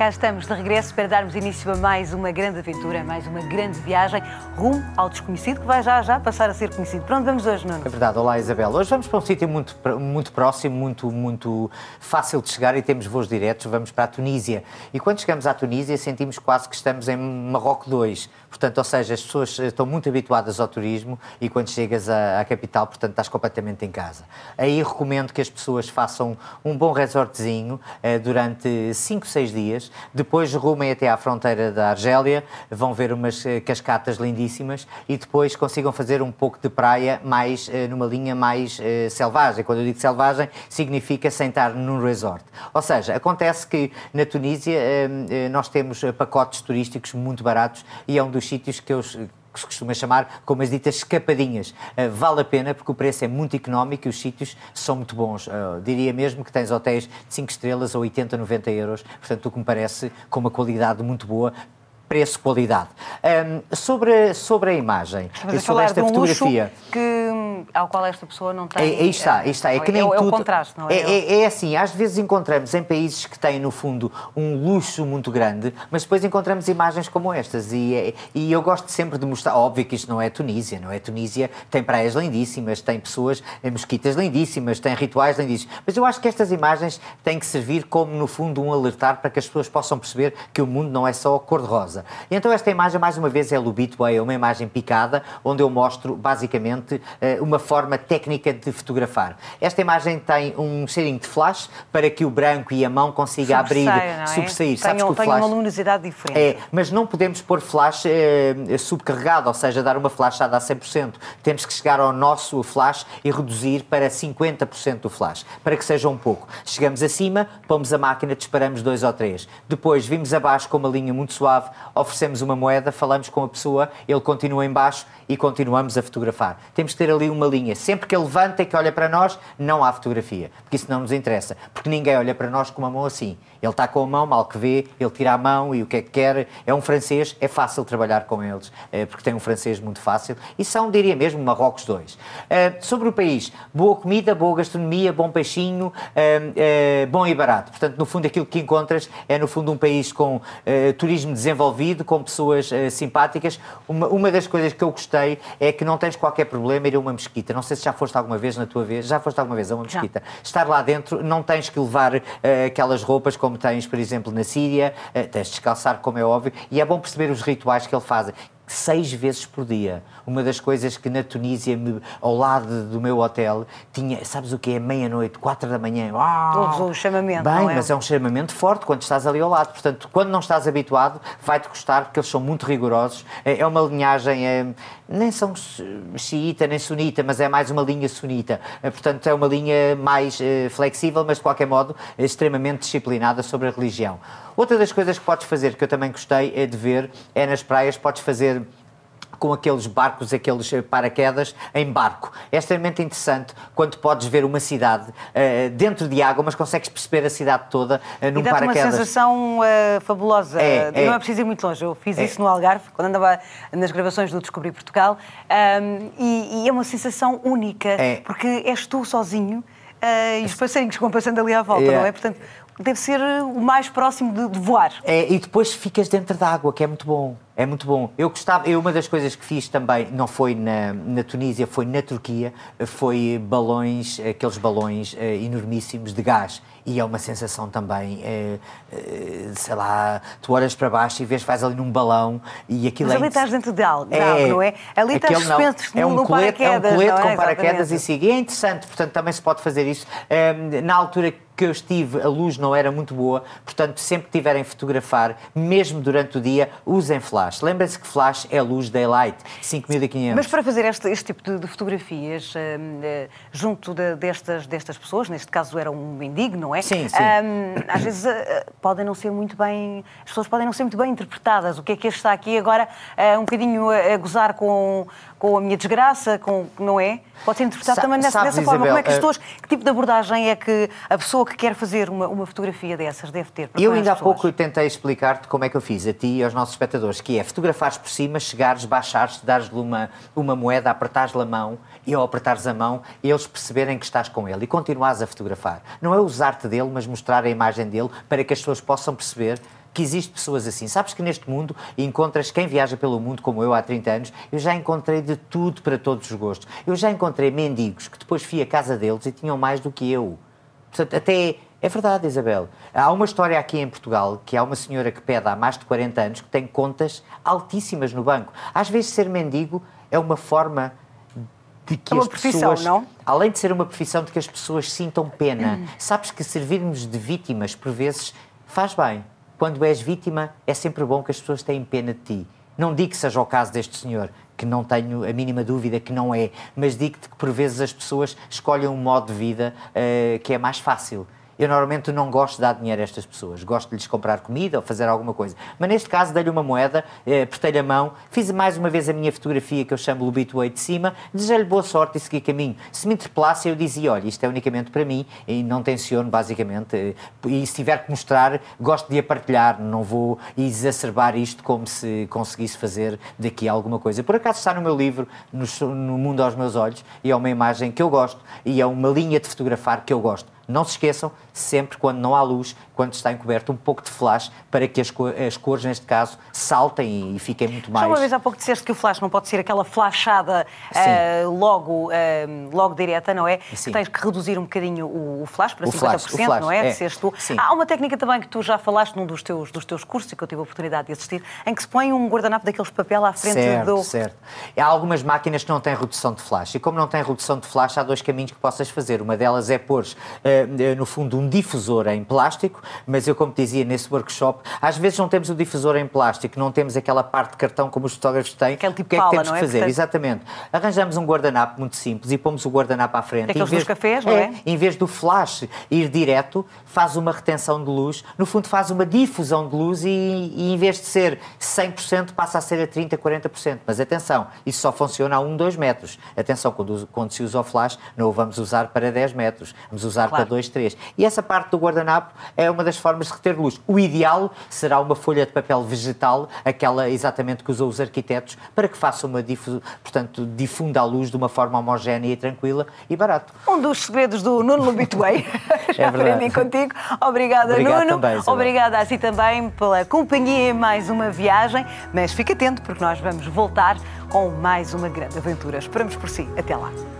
Cá estamos de regresso para darmos início a mais uma grande aventura, mais uma grande viagem rumo ao desconhecido que vai já já passar a ser conhecido. Pronto, vamos hoje, Nuno? É verdade. Olá, Isabel. Hoje vamos para um sítio muito, muito próximo, muito, muito fácil de chegar e temos voos diretos. Vamos para a Tunísia. E quando chegamos à Tunísia sentimos quase que estamos em Marrocos 2. Portanto, ou seja, as pessoas eh, estão muito habituadas ao turismo e quando chegas à, à capital, portanto, estás completamente em casa. Aí recomendo que as pessoas façam um bom resortzinho eh, durante 5, 6 dias depois rumem até à fronteira da Argélia, vão ver umas eh, cascatas lindíssimas e depois consigam fazer um pouco de praia mais eh, numa linha mais eh, selvagem. Quando eu digo selvagem, significa sentar num resort. Ou seja, acontece que na Tunísia nós temos pacotes turísticos muito baratos e é um dos sítios que eu que se costuma chamar como as ditas escapadinhas. Uh, vale a pena porque o preço é muito económico e os sítios são muito bons. Uh, diria mesmo que tens hotéis de 5 estrelas a 80, 90 euros, portanto, o que me parece com uma qualidade muito boa. Preço-qualidade. Um, ah, sobre, sobre a imagem, Estamos sobre esta um fotografia. que ao qual esta pessoa não tem. É, aí está, eh, aí está. É, é, que nem é, tudo, é o contraste, não é? é? É, é? assim, às vezes encontramos em países que têm, no fundo, um luxo muito grande, mas depois encontramos imagens como estas. E, e eu gosto sempre de mostrar, óbvio que isto não é Tunísia, não é? Tunísia tem praias lindíssimas, tem pessoas, eh, mosquitas lindíssimas, tem rituais lindíssimos. Mas eu acho que estas imagens têm que servir como, no fundo, um alertar para que as pessoas possam perceber que o mundo não é só cor-de-rosa. Então, esta imagem, mais uma vez, é Lubitway, é uma imagem picada, onde eu mostro, basicamente, uma eh, uma forma técnica de fotografar. Esta imagem tem um cheirinho de flash para que o branco e a mão consiga abrir, é? sobressair. Sabes que o flash... uma luminosidade diferente. É, mas não podemos pôr flash eh, subcarregado, ou seja, dar uma flashada a 100%. Temos que chegar ao nosso flash e reduzir para 50% do flash, para que seja um pouco. Chegamos acima, pomos a máquina, disparamos dois ou três. Depois vimos abaixo com uma linha muito suave, oferecemos uma moeda, falamos com a pessoa, ele continua embaixo e continuamos a fotografar. Temos que ter ali um uma linha. Sempre que ele levanta e que olha para nós, não há fotografia, porque isso não nos interessa, porque ninguém olha para nós com uma mão assim. Ele está com a mão, mal que vê, ele tira a mão e o que é que quer. É um francês, é fácil trabalhar com eles, eh, porque tem um francês muito fácil. E são, diria mesmo, Marrocos 2. Eh, sobre o país, boa comida, boa gastronomia, bom peixinho, eh, bom e barato. Portanto, no fundo, aquilo que encontras é, no fundo, um país com turismo desenvolvido, com pessoas simpáticas. Uma, uma das coisas que eu gostei é que não tens qualquer problema ir a uma mesquita mesquita. Não sei se já foste alguma vez na tua vez, já foste alguma vez a uma mesquita. Já. Estar lá dentro, não tens que levar uh, aquelas roupas como tens, por exemplo, na Síria, uh, tens de descalçar, como é óbvio, e é bom perceber os rituais que ele faz seis vezes por dia. Uma das coisas que na Tunísia, ao lado do meu hotel, tinha, sabes o que é? Meia-noite, quatro da manhã. Todos Um chamamento. Bem, é? mas é um chamamento forte quando estás ali ao lado. Portanto, quando não estás habituado, vai-te custar, porque eles são muito rigorosos. É, é uma linhagem, é, nem são xiita nem sunita, mas é mais uma linha sunita. É, portanto, é uma linha mais eh, flexível, mas de qualquer modo extremamente disciplinada sobre a religião. Outra das coisas que podes fazer, que eu também gostei, é de ver, é nas praias, podes fazer com aqueles barcos, aqueles eh, paraquedas em barco. É extremamente interessante quando podes ver uma cidade uh, dentro de água, mas consegues perceber a cidade toda uh, num e paraquedas. uma sensação uh, fabulosa. É, é, não é preciso ir muito longe. Eu fiz é. isso no Algarve, quando andava nas gravações do Descobrir Portugal, um, e, e, é uma sensação única, é. porque és tu sozinho. Uh, e os passeios que vão passando ali à volta, não é? é? Portanto, deve ser o mais próximo de, de voar. É, e depois ficas dentro da água, que é muito bom. É muito bom. Eu gostava, eu, uma das coisas que fiz também, não foi na, na Tunísia, foi na Turquia, foi balões, aqueles balões eh, enormíssimos de gás. E é uma sensação também, eh, eh, sei lá, tu olhas para baixo e vês, faz ali num balão e aquilo Mas é ali estás dentro de algo, é, não é? Ali estás suspenso é um no colete, paraquedas. É um colete é? com é? paraquedas Exatamente. e siga. E é interessante, portanto, também se pode fazer isso. Eh, na altura que eu estive, a luz não era muito boa, portanto, sempre que tiverem fotografar, mesmo durante o dia, usem flash flash. se que flash é luz daylight, 5.500. Mas para fazer este, este tipo de, de fotografias hum, eh, junto de, destas, destas pessoas, neste caso era um mendigo, não é? Sim, sim. Um, às vezes eh, eh, podem não ser muito bem, as pessoas podem não ser muito bem interpretadas. O que é que este está aqui agora um bocadinho a, a gozar com com a minha desgraça, com não é? Pode ser interpretado Sa também dessa, dessa forma. Isabel, Como é que as pessoas, que tipo de abordagem é que a pessoa que quer fazer uma, uma fotografia dessas deve ter? Eu ainda há pouco tentei explicar-te como é que eu fiz a ti e aos nossos espectadores, que é fotografares por cima, chegares, baixares, dares-lhe uma, uma moeda, apertares-lhe a mão e ao apertares a mão eles perceberem que estás com ele e continuares a fotografar. Não é usar-te dele, mas mostrar a imagem dele para que as pessoas possam perceber que existe pessoas assim. Sabes que neste mundo encontras quem viaja pelo mundo, como eu há 30 anos, eu já encontrei de tudo para todos os gostos. Eu já encontrei mendigos que depois fui à casa deles e tinham mais do que eu. Portanto, até é verdade, Isabel. Há uma história aqui em Portugal que há uma senhora que pede há mais de 40 anos que tem contas altíssimas no banco. Às vezes ser mendigo é uma forma de que é uma as profissão, pessoas, não? além de ser uma profissão de que as pessoas sintam pena, sabes que servirmos de vítimas por vezes faz bem quando és vítima, é sempre bom que as pessoas tenham pena de ti. Não digo que seja o caso deste senhor, que não tenho a mínima dúvida que não é, mas digo-te que por vezes as pessoas escolhem um modo de vida uh, que é mais fácil eu normalmente não gosto de dar dinheiro a estas pessoas. Gosto de lhes comprar comida ou fazer alguma coisa. Mas neste caso dei-lhe uma moeda, eh, apertei-lhe a mão, fiz mais uma vez a minha fotografia que eu chamo Lubito de cima, desejei-lhe boa sorte e segui caminho. Se me interpelasse, eu dizia: olha, isto é unicamente para mim e não tenciono, basicamente. Eh, e se tiver que mostrar, gosto de a partilhar, não vou exacerbar isto como se conseguisse fazer daqui alguma coisa. Por acaso está no meu livro, no, no Mundo aos Meus Olhos, e é uma imagem que eu gosto e é uma linha de fotografar que eu gosto não se esqueçam, sempre quando não há luz, quando está encoberto, um pouco de flash para que as, as cores, neste caso, saltem e, fiquem muito mais. Já uma vez há pouco disseste que o flash não pode ser aquela flashada uh, logo, uh, logo direta, não é? Sim. Que tens que reduzir um bocadinho o, o flash para o 50%, flash, flash, não é? é. tu. Sim. Há uma técnica também que tu já falaste num dos teus, dos teus cursos e que eu tive a oportunidade de assistir, em que se põe um guardanapo daqueles papel à frente certo, do. Certo. Há algumas máquinas que não têm redução de flash. E como não têm redução de flash, há dois caminhos que possas fazer. Uma delas é pôr. Uh, eh, eh, eh, no fundo, um difusor em plástico, mas eu, como dizia nesse workshop, às vezes não temos o difusor em plástico, não temos aquela parte de cartão como os fotógrafos têm. Aquele tipo o que é que temos que é? fazer? Portanto... Exatamente. Arranjamos um guardanapo muito simples e pomos o guardanapo à frente. Daqueles vez... dos cafés, é, não é? é? Em vez do flash ir direto, faz uma retenção de luz, no fundo faz uma difusão de luz e, e em vez de ser 100%, passa a ser a 30%, 40%. Mas atenção, isso só funciona a 1, 2 metros. Atenção, quando, quando se usa o flash, não o vamos usar para 10 metros, vamos usar claro. para dois, três. E essa parte do guardanapo é uma das formas de reter luz. O ideal será uma folha de papel vegetal, aquela exatamente que usam os arquitetos, para que faça uma difusão, portanto, difunda a luz de uma forma homogénea e tranquila e barato. Um dos segredos do Nuno Lubituei. Já é aprendi contigo. Obrigada, Obrigado Nuno. Também, Obrigada a si também pela companhia em mais uma viagem. Mas fique atento, porque nós vamos voltar com mais uma grande aventura. Esperamos por si. Até lá.